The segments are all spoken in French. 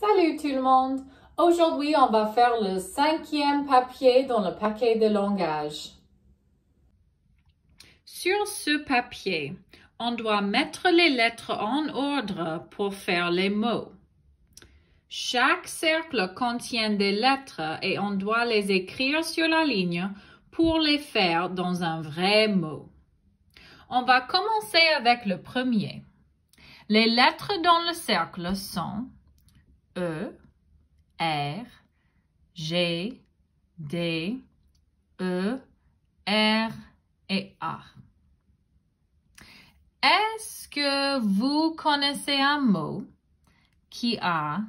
Salut tout le monde! Aujourd'hui, on va faire le cinquième papier dans le paquet de langage. Sur ce papier, on doit mettre les lettres en ordre pour faire les mots. Chaque cercle contient des lettres et on doit les écrire sur la ligne pour les faire dans un vrai mot. On va commencer avec le premier. Les lettres dans le cercle sont E, R, G, D, E, R et A. Est-ce que vous connaissez un mot qui a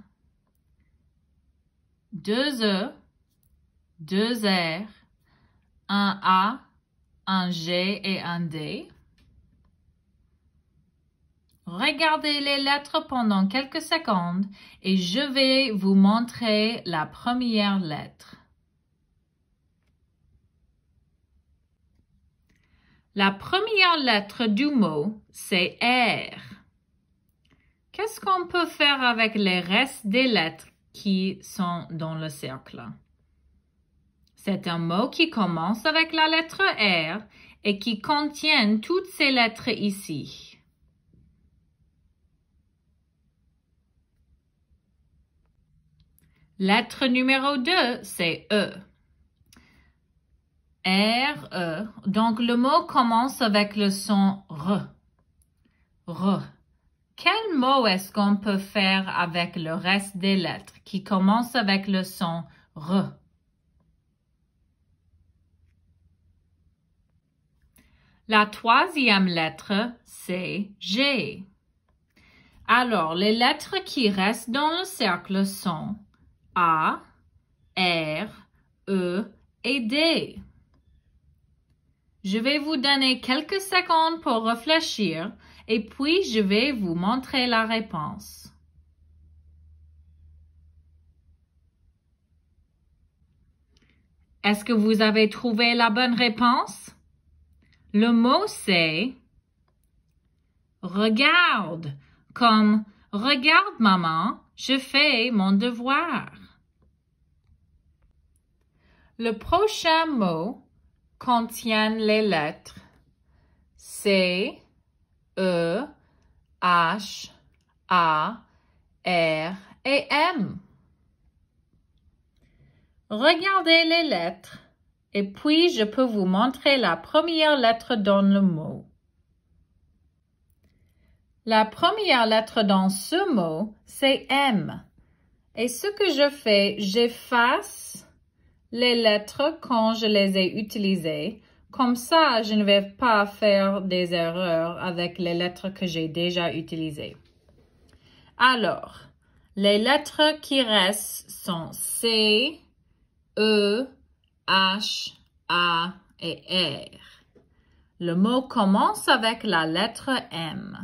deux E, deux R, un A, un G et un D? Regardez les lettres pendant quelques secondes et je vais vous montrer la première lettre. La première lettre du mot, c'est R. Qu'est-ce qu'on peut faire avec les restes des lettres qui sont dans le cercle? C'est un mot qui commence avec la lettre R et qui contient toutes ces lettres ici. Lettre numéro 2, c'est E. R, E. Donc, le mot commence avec le son R. R. Quel mot est-ce qu'on peut faire avec le reste des lettres qui commencent avec le son R? La troisième lettre, c'est G. Alors, les lettres qui restent dans le cercle sont a, R, E et D. Je vais vous donner quelques secondes pour réfléchir et puis je vais vous montrer la réponse. Est-ce que vous avez trouvé la bonne réponse? Le mot c'est regarde, comme regarde maman, je fais mon devoir. Le prochain mot contient les lettres C, E, H, A, R et M. Regardez les lettres et puis je peux vous montrer la première lettre dans le mot. La première lettre dans ce mot, c'est M. Et ce que je fais, j'efface les lettres quand je les ai utilisées. Comme ça, je ne vais pas faire des erreurs avec les lettres que j'ai déjà utilisées. Alors, les lettres qui restent sont C, E, H, A et R. Le mot commence avec la lettre M.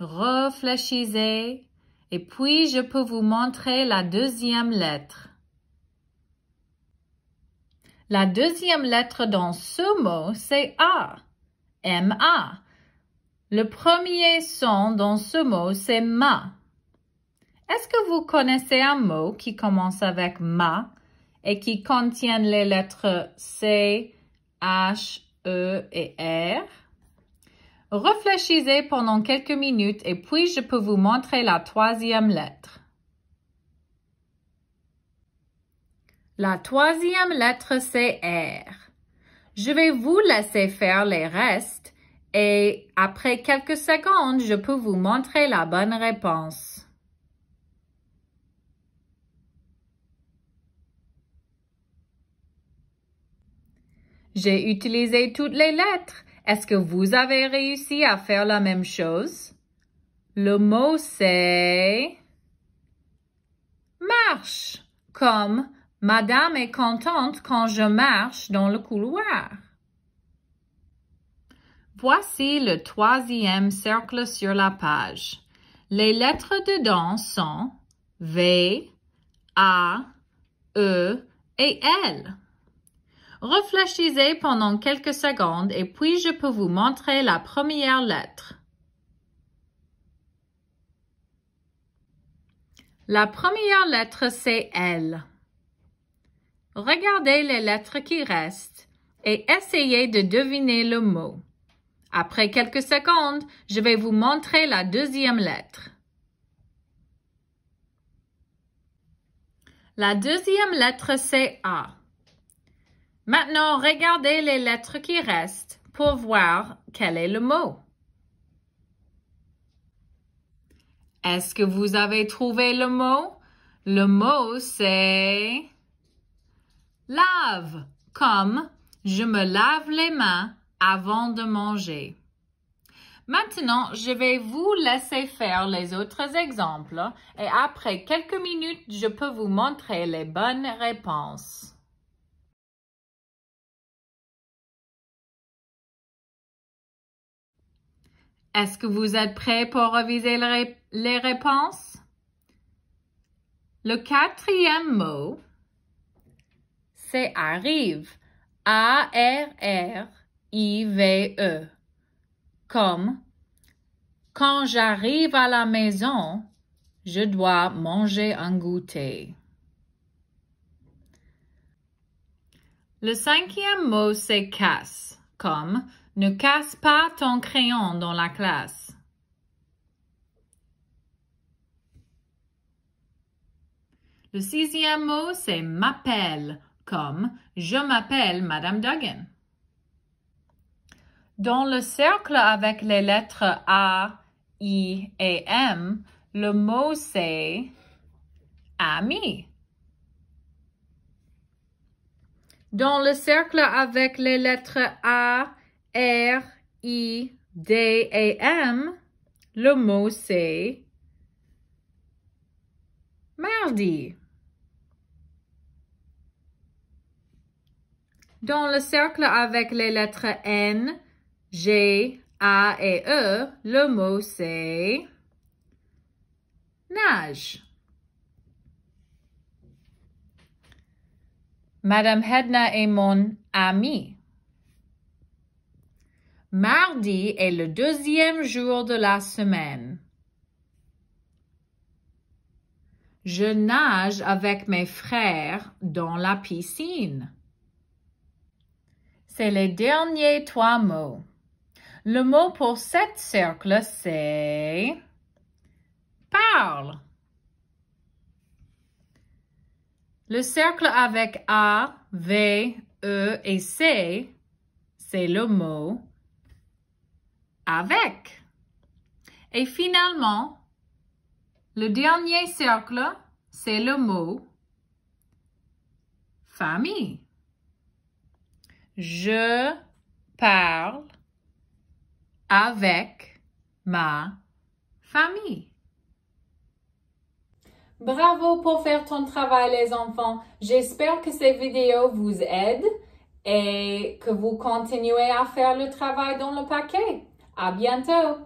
Réfléchissez et puis je peux vous montrer la deuxième lettre. La deuxième lettre dans ce mot, c'est A, M-A. Le premier son dans ce mot, c'est ma. Est-ce que vous connaissez un mot qui commence avec ma et qui contient les lettres C, H, E et R? Réfléchissez pendant quelques minutes et puis je peux vous montrer la troisième lettre. La troisième lettre, c'est R. Je vais vous laisser faire les restes et après quelques secondes, je peux vous montrer la bonne réponse. J'ai utilisé toutes les lettres est-ce que vous avez réussi à faire la même chose? Le mot c'est marche, comme Madame est contente quand je marche dans le couloir. Voici le troisième cercle sur la page. Les lettres dedans sont V, A, E et L. Réfléchissez pendant quelques secondes et puis je peux vous montrer la première lettre. La première lettre, c'est L. Regardez les lettres qui restent et essayez de deviner le mot. Après quelques secondes, je vais vous montrer la deuxième lettre. La deuxième lettre, c'est A. Maintenant, regardez les lettres qui restent pour voir quel est le mot. Est-ce que vous avez trouvé le mot? Le mot, c'est lave, comme je me lave les mains avant de manger. Maintenant, je vais vous laisser faire les autres exemples et après quelques minutes, je peux vous montrer les bonnes réponses. Est-ce que vous êtes prêt pour reviser les réponses? Le quatrième mot, c'est arrive. A-R-R-I-V-E. Comme quand j'arrive à la maison, je dois manger un goûter. Le cinquième mot, c'est casse. Comme ne casse pas ton crayon dans la classe. Le sixième mot, c'est m'appelle, comme je m'appelle Madame Duggan. Dans le cercle avec les lettres A, I et M, le mot c'est ami. Dans le cercle avec les lettres A, R-I-D-A-M, le mot c'est mardi. Dans le cercle avec les lettres N, G, A et E, le mot c'est nage. Madame Hedna est mon amie. Mardi est le deuxième jour de la semaine. Je nage avec mes frères dans la piscine. C'est les derniers trois mots. Le mot pour sept cercles, c'est parle. Le cercle avec A, V, E et C, c'est le mot avec. Et finalement, le dernier cercle, c'est le mot famille. Je parle avec ma famille. Bravo pour faire ton travail les enfants. J'espère que ces vidéos vous aident et que vous continuez à faire le travail dans le paquet. A bientôt!